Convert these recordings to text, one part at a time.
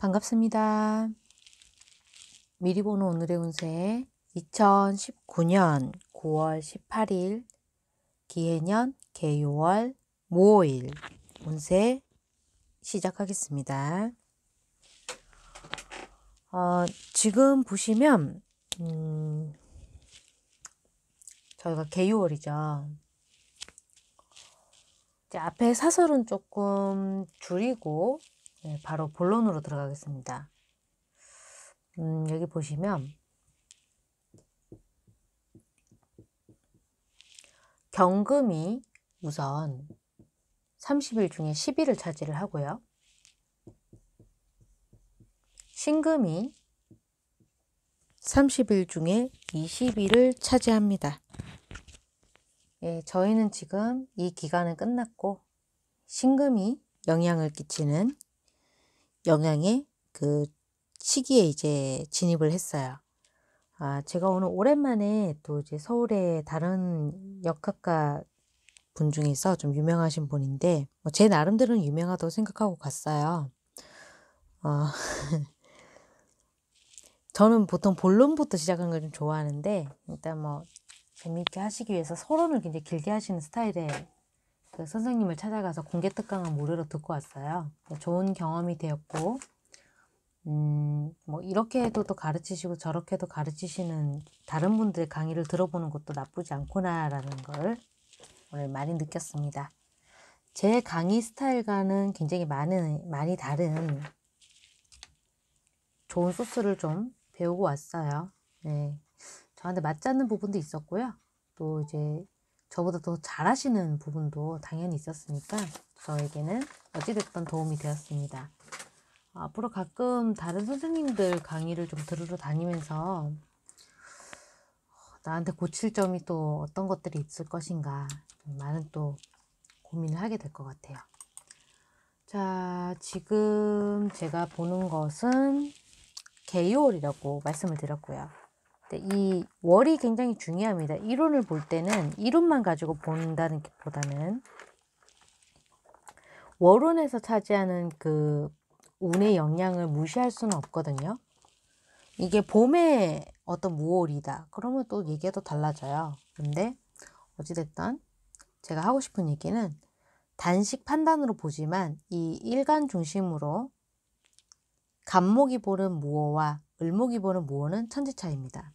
반갑습니다. 미리 보는 오늘의 운세 2019년 9월 18일 기해년 개요월 모일 운세 시작하겠습니다. 어, 지금 보시면 음, 저희가 개요월이죠. 이제 앞에 사설은 조금 줄이고 네, 바로 본론으로 들어가겠습니다. 음, 여기 보시면 경금이 우선 30일 중에 10일을 차지를 하고요. 신금이 30일 중에 20일을 차지합니다. 예, 저희는 지금 이 기간은 끝났고 신금이 영향을 끼치는 영향의그 시기에 이제 진입을 했어요. 아, 제가 오늘 오랜만에 또 이제 서울의 다른 역학과 분 중에서 좀 유명하신 분인데, 뭐제 나름대로는 유명하다고 생각하고 갔어요. 어, 저는 보통 본론부터 시작하는 걸좀 좋아하는데, 일단 뭐, 재미있게 하시기 위해서 서론을 굉장히 길게 하시는 스타일의 그 선생님을 찾아가서 공개 특강을 무료로 듣고 왔어요. 뭐 좋은 경험이 되었고, 음, 뭐 이렇게 해도 또 가르치시고 저렇게 해도 가르치시는 다른 분들의 강의를 들어보는 것도 나쁘지 않구나라는 걸 오늘 많이 느꼈습니다. 제 강의 스타일과는 굉장히 많은, 많이 다른 좋은 소스를 좀 배우고 왔어요. 네. 저한테 맞지 않는 부분도 있었고요. 또 이제 저보다 더 잘하시는 부분도 당연히 있었으니까 저에게는 어찌됐던 도움이 되었습니다. 앞으로 가끔 다른 선생님들 강의를 좀 들으러 다니면서 어, 나한테 고칠 점이 또 어떤 것들이 있을 것인가 많은 또 고민을 하게 될 것 같아요. 자, 지금 제가 보는 것은 개요리라고 말씀을 드렸고요. 네, 이 월이 굉장히 중요합니다. 이론을 볼 때는 이론만 가지고 본다는 보다는 월운에서 차지하는 그 운의 영향을 무시할 수는 없거든요. 이게 봄에 어떤 무월이다. 그러면 또 얘기가 달라져요. 근데 어찌됐든 제가 하고 싶은 얘기는 단식 판단으로 보지만 이 일간 중심으로 간목이 보는 무어와 을목이 보는 무어는 천지 차입니다.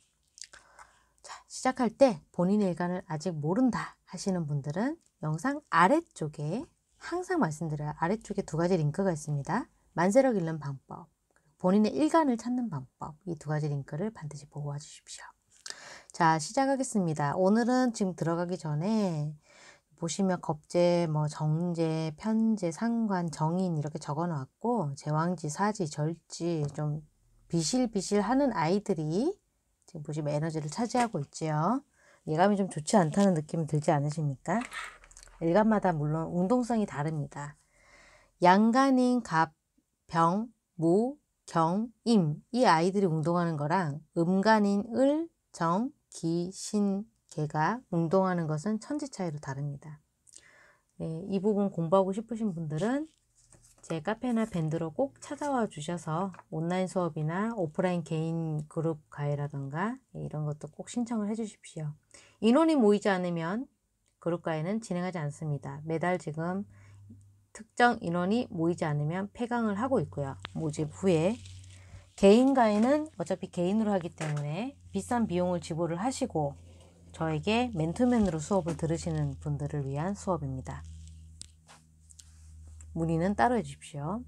시작할 때 본인의 일관을 아직 모른다 하시는 분들은 영상 아래쪽에 항상 말씀드려요. 아래쪽에 두 가지 링크가 있습니다. 만세력 읽는 방법, 본인의 일관을 찾는 방법 이 두 가지 링크를 반드시 보고 와주십시오. 자 시작하겠습니다. 오늘은 지금 들어가기 전에 보시면 겁제, 뭐 정제, 편제, 상관, 정인 이렇게 적어놓았고 제왕지, 사지, 절지 좀 비실비실하는 아이들이 지금 보시면 에너지를 차지하고 있지요. 예감이 좀 좋지 않다는 느낌 들지 않으십니까? 일간마다 물론 운동성이 다릅니다. 양간인 갑, 병, 무, 경, 임 이 아이들이 운동하는 거랑 음간인 을, 정, 기, 신, 개가 운동하는 것은 천지 차이로 다릅니다. 네, 이 부분 공부하고 싶으신 분들은 제 카페나 밴드로 꼭 찾아와 주셔서 온라인 수업이나 오프라인 개인 그룹 가해라던가 이런 것도 꼭 신청을 해 주십시오. 인원이 모이지 않으면 그룹 가해는 진행하지 않습니다. 매달 지금 특정 인원이 모이지 않으면 폐강을 하고 있고요. 모집 후에 개인 가해는 어차피 개인으로 하기 때문에 비싼 비용을 지불을 하시고 저에게 맨투맨으로 수업을 들으시는 분들을 위한 수업입니다. 문의는 따로 해주십시오.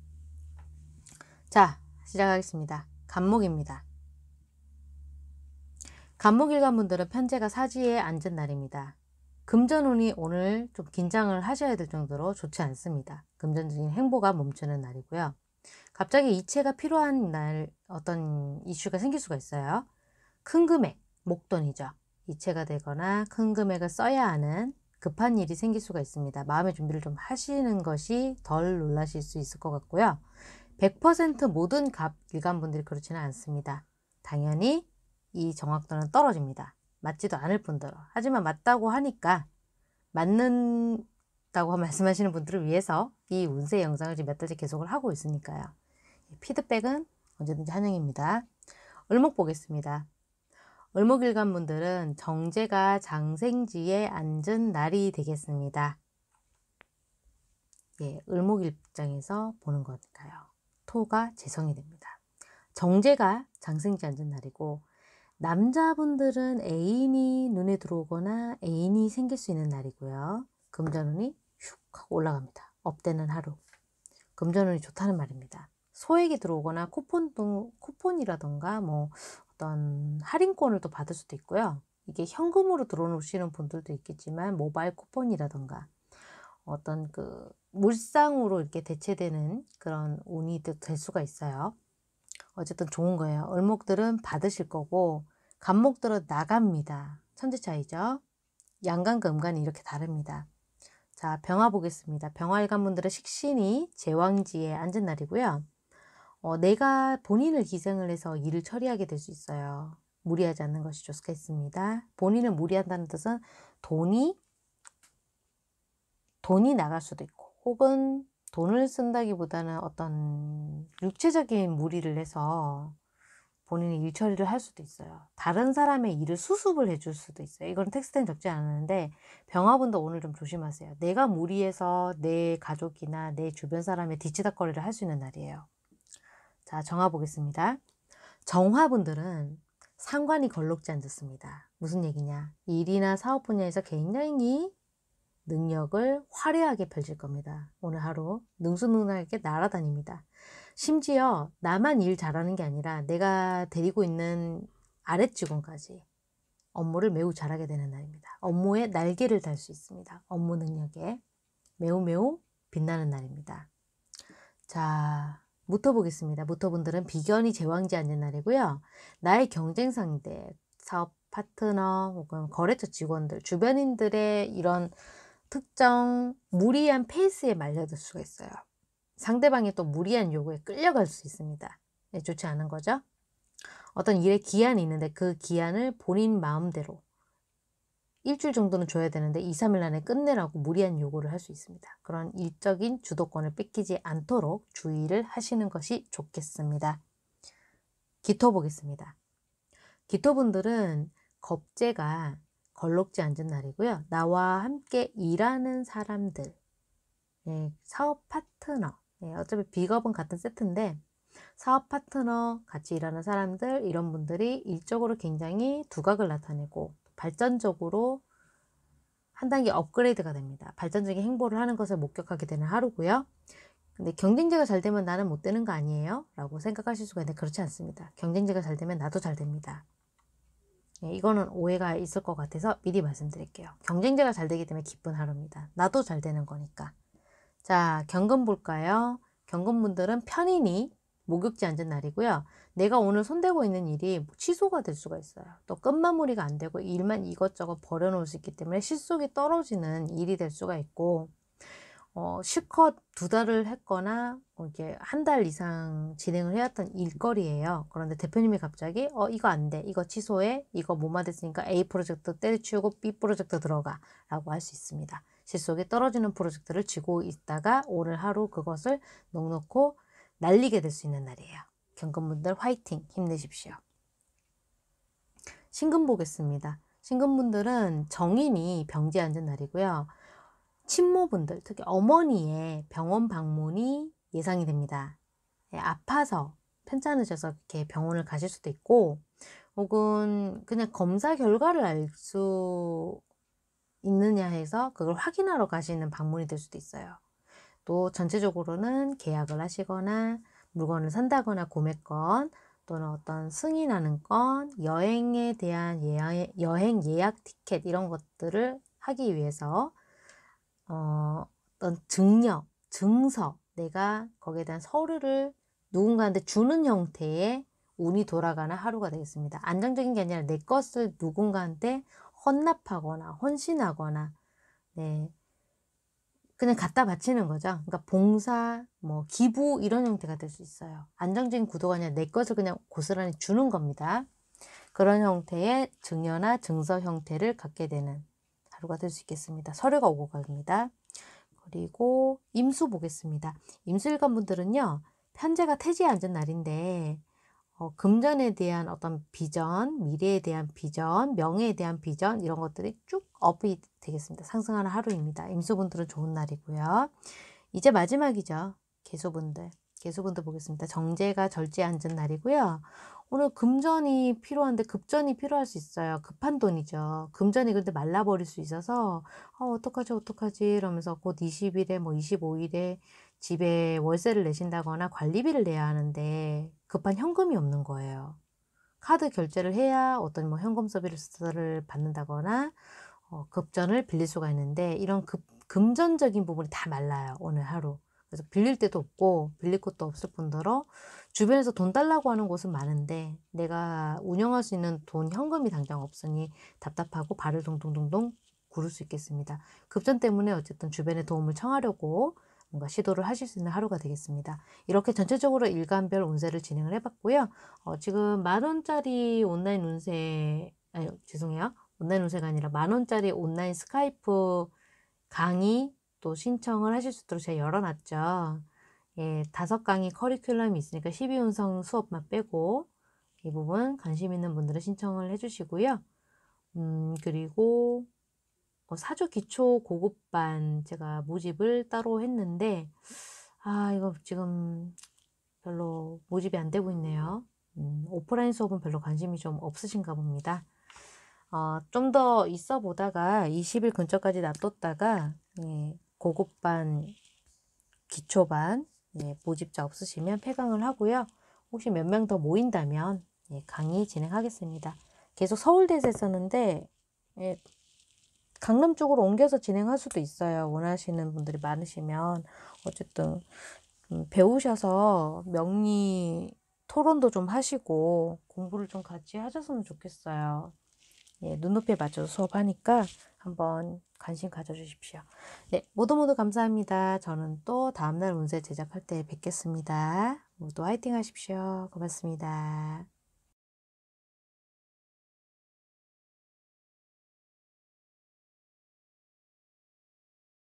자, 시작하겠습니다. 간목입니다. 간목일간 분들은 편제가 사지에 앉은 날입니다. 금전운이 오늘 좀 긴장을 하셔야 될 정도로 좋지 않습니다. 금전적인 행보가 멈추는 날이고요. 갑자기 이체가 필요한 날 어떤 이슈가 생길 수가 있어요. 큰 금액, 목돈이죠. 이체가 되거나 큰 금액을 써야 하는 급한 일이 생길 수가 있습니다. 마음의 준비를 좀 하시는 것이 덜 놀라실 수 있을 것 같고요. 100% 모든 갑 일간분들이 그렇지는 않습니다. 당연히 이 정확도는 떨어집니다. 맞지도 않을 뿐더러. 하지만 맞다고 하니까 맞는다고 말씀하시는 분들을 위해서 이 운세 영상을 지금 몇 달째 계속을 하고 있으니까요. 피드백은 언제든지 환영입니다. 을목 보겠습니다. 을목일간 분들은 정제가 장생지에 앉은 날이 되겠습니다. 예, 을목 입장에서 보는 거니까요. 토가 재성이 됩니다. 정제가 장생지 앉은 날이고 남자분들은 애인이 눈에 들어오거나 애인이 생길 수 있는 날이고요. 금전운이 슉 하고 올라갑니다. 업되는 하루. 금전운이 좋다는 말입니다. 소액이 들어오거나 쿠폰 등, 쿠폰이라던가 뭐 어떤 할인권을 또 받을 수도 있고요. 이게 현금으로 들어오시는 분들도 있겠지만 모바일 쿠폰이라던가 어떤 그 물상으로 이렇게 대체되는 그런 운이 될 수가 있어요. 어쨌든 좋은 거예요. 을목들은 받으실 거고 간목들은 나갑니다. 천재 차이죠. 양간과 그 음간이 이렇게 다릅니다. 자, 병화 보겠습니다. 병화일간 분들은 식신이 제왕지에 앉은 날이고요. 어, 내가 본인을 기생을 해서 일을 처리하게 될 수 있어요. 무리하지 않는 것이 좋겠습니다. 본인을 무리한다는 뜻은 돈이 돈이 나갈 수도 있고 혹은 돈을 쓴다기보다는 어떤 육체적인 무리를 해서 본인이 일 처리를 할 수도 있어요. 다른 사람의 일을 수습을 해줄 수도 있어요. 이건 텍스트엔 적지 않은데 병화분도 오늘 좀 조심하세요. 내가 무리해서 내 가족이나 내 주변 사람의 뒤치다거리를 할 수 있는 날이에요. 자, 정화 보겠습니다. 정화분들은 상관이 걸록지 않습니다. 무슨 얘기냐? 일이나 사업 분야에서 개인 여행이 능력을 화려하게 펼칠 겁니다. 오늘 하루 능수능란하게 날아다닙니다. 심지어 나만 일 잘하는 게 아니라 내가 데리고 있는 아랫 직원까지 업무를 매우 잘하게 되는 날입니다. 업무에 날개를 달 수 있습니다. 업무 능력에 매우 매우 빛나는 날입니다. 자, 무토 보겠습니다. 무토분들은 비견이 제왕지 않는 날이고요. 나의 경쟁 상대, 사업 파트너 혹은 거래처 직원들, 주변인들의 이런 특정 무리한 페이스에 말려들 수가 있어요. 상대방의 또 무리한 요구에 끌려갈 수 있습니다. 네, 좋지 않은 거죠. 어떤 일에 기한이 있는데 그 기한을 본인 마음대로 일주일 정도는 줘야 되는데 2, 3일 안에 끝내라고 무리한 요구를 할 수 있습니다. 그런 일적인 주도권을 뺏기지 않도록 주의를 하시는 것이 좋겠습니다. 기토 보겠습니다. 기토분들은 겁재가 걸럭지 앉은 날이고요. 나와 함께 일하는 사람들, 예, 사업 파트너, 예, 어차피 비겁은 같은 세트인데 사업 파트너, 같이 일하는 사람들, 이런 분들이 일적으로 굉장히 두각을 나타내고 발전적으로 한 단계 업그레이드가 됩니다. 발전적인 행보를 하는 것을 목격하게 되는 하루고요. 근데 경쟁자가 잘 되면 나는 못 되는 거 아니에요? 라고 생각하실 수가 있는데 그렇지 않습니다. 경쟁자가 잘 되면 나도 잘 됩니다. 예, 이거는 오해가 있을 것 같아서 미리 말씀드릴게요. 경쟁자가 잘 되기 때문에 기쁜 하루입니다. 나도 잘 되는 거니까. 자, 경금 볼까요? 경금분들은 편인이 목욕지 앉은 날이고요. 내가 오늘 손대고 있는 일이 취소가 될 수가 있어요. 또 끝마무리가 안 되고 일만 이것저것 버려놓을 수 있기 때문에 실속이 떨어지는 일이 될 수가 있고 어, 실컷 두 달을 했거나 뭐 이렇게 한 달 이상 진행을 해왔던 일거리예요. 그런데 대표님이 갑자기 어 이거 안 돼, 이거 취소해, 이거 못받았으니까 A 프로젝트 때려치우고 B 프로젝트 들어가라고 할 수 있습니다. 실속이 떨어지는 프로젝트를 쥐고 있다가 오늘 하루 그것을 넉넉히 날리게 될 수 있는 날이에요. 경건분들 화이팅! 힘내십시오. 신금 보겠습니다. 신금분들은 정인이 병지에 앉은 날이고요. 친모분들, 특히 어머니의 병원 방문이 예상이 됩니다. 예, 아파서 편찮으셔서 이렇게 병원을 가실 수도 있고, 혹은 그냥 검사 결과를 알 수 있느냐 해서 그걸 확인하러 가시는 방문이 될 수도 있어요. 또 전체적으로는 계약을 하시거나 물건을 산다거나 구매권 또는 어떤 승인하는 건 여행에 대한 예약, 여행 예약 티켓 이런 것들을 하기 위해서 어, 어떤 증력, 증서 내가 거기에 대한 서류를 누군가한테 주는 형태의 운이 돌아가는 하루가 되겠습니다. 안정적인 게 아니라 내 것을 누군가한테 헌납하거나 헌신하거나 네, 그냥 갖다 바치는 거죠. 그러니까 봉사, 뭐 기부 이런 형태가 될 수 있어요. 안정적인 구도가 아니라 내 것을 그냥 고스란히 주는 겁니다. 그런 형태의 증여나 증서 형태를 갖게 되는 하루가 될 수 있겠습니다. 서류가 오고 갑니다. 그리고 임수 보겠습니다. 임수일관 분들은요. 편제가 태지에 앉은 날인데 어, 금전에 대한 어떤 비전, 미래에 대한 비전, 명예에 대한 비전 이런 것들이 쭉 업이 되겠습니다. 상승하는 하루입니다. 임수분들은 좋은 날이고요. 이제 마지막이죠. 개수분들. 개수분도 보겠습니다. 정제가 절제 앉은 날이고요. 오늘 금전이 필요한데 급전이 필요할 수 있어요. 급한 돈이죠. 금전이 근데 말라버릴 수 있어서 어, 어떡하지 어떡하지 이러면서 곧 20일에 뭐 25일에 집에 월세를 내신다거나 관리비를 내야 하는데 급한 현금이 없는 거예요. 카드 결제를 해야 어떤 뭐 현금 서비스를 받는다거나 어, 급전을 빌릴 수가 있는데 이런 급, 금전적인 부분이 다 말라요. 오늘 하루. 그래서 빌릴 데도 없고 빌릴 것도 없을 뿐더러 주변에서 돈 달라고 하는 곳은 많은데 내가 운영할 수 있는 돈 현금이 당장 없으니 답답하고 발을 동동동동 구를 수 있겠습니다. 급전 때문에 어쨌든 주변에 도움을 청하려고 뭔가 시도를 하실 수 있는 하루가 되겠습니다. 이렇게 전체적으로 일간별 운세를 진행을 해봤고요. 어, 지금 만원짜리 온라인 운세, 아니, 죄송해요. 온라인 운세가 아니라 만원짜리 온라인 스카이프 강의 또 신청을 하실 수 있도록 제가 열어놨죠. 예, 다섯 강의 커리큘럼이 있으니까 12운성 수업만 빼고 이 부분 관심 있는 분들은 신청을 해주시고요. 음, 그리고 뭐 사주 기초 고급반 제가 모집을 따로 했는데 아 이거 지금 별로 모집이 안 되고 있네요. 음, 오프라인 수업은 별로 관심이 좀 없으신가 봅니다. 어, 좀 더 있어 보다가 20일 근처까지 놔뒀다가 예, 고급반, 기초반 예, 모집자 없으시면 폐강을 하고요. 혹시 몇 명 더 모인다면 예, 강의 진행하겠습니다. 계속 서울대에서 썼는데 예, 강남 쪽으로 옮겨서 진행할 수도 있어요. 원하시는 분들이 많으시면 어쨌든 음, 배우셔서 명리 토론도 좀 하시고 공부를 좀 같이 하셨으면 좋겠어요. 예, 눈높이에 맞춰서 수업하니까 한번 관심 가져주십시오. 네, 모두 모두 감사합니다. 저는 또 다음날 문제 제작할 때 뵙겠습니다. 모두 화이팅 하십시오. 고맙습니다.